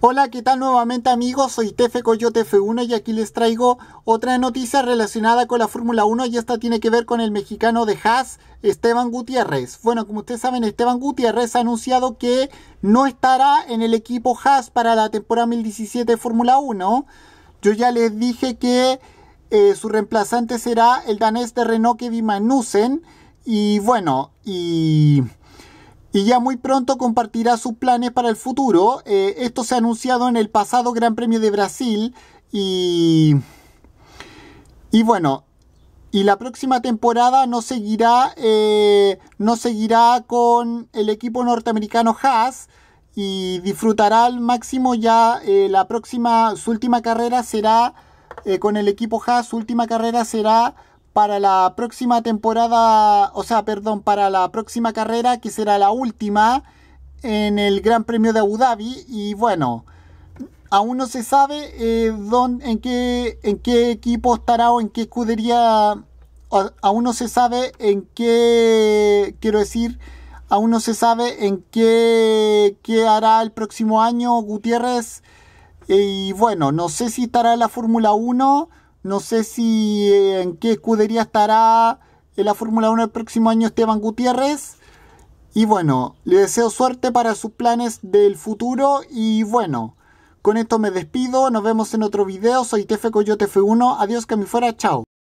Hola, ¿qué tal nuevamente amigos? Soy Tefe Coyote F1 y aquí les traigo otra noticia relacionada con la Fórmula 1 y esta tiene que ver con el mexicano de Haas, Esteban Gutiérrez. Bueno, como ustedes saben, Esteban Gutiérrez ha anunciado que no estará en el equipo Haas para la temporada 2017 de Fórmula 1. Yo ya les dije que eh, su reemplazante será el danés de Renault Kevin Magnussen y bueno, y y ya muy pronto compartirá sus planes para el futuro. Eh, esto se ha anunciado en el pasado Gran Premio de Brasil y, y bueno, y la próxima temporada no seguirá, eh, no seguirá con el equipo norteamericano Haas y disfrutará al máximo ya eh, la próxima, su última carrera será con el equipo Haas, su última carrera será para la próxima temporada, o sea, perdón, para la próxima carrera, que será la última en el Gran Premio de Abu Dhabi. Y bueno, aún no se sabe eh, en, qué, en qué equipo estará o en qué escudería, aún no se sabe en qué, quiero decir, aún no se sabe en qué, qué hará el próximo año Gutiérrez. y bueno, no sé si estará en la Fórmula 1 no sé si eh, en qué escudería estará en la Fórmula 1 el próximo año Esteban Gutiérrez. Y bueno, le deseo suerte para sus planes del futuro. Y bueno, con esto me despido. Nos vemos en otro video. Soy Tefe Coyote F1. Adiós, que me fuera. Chao.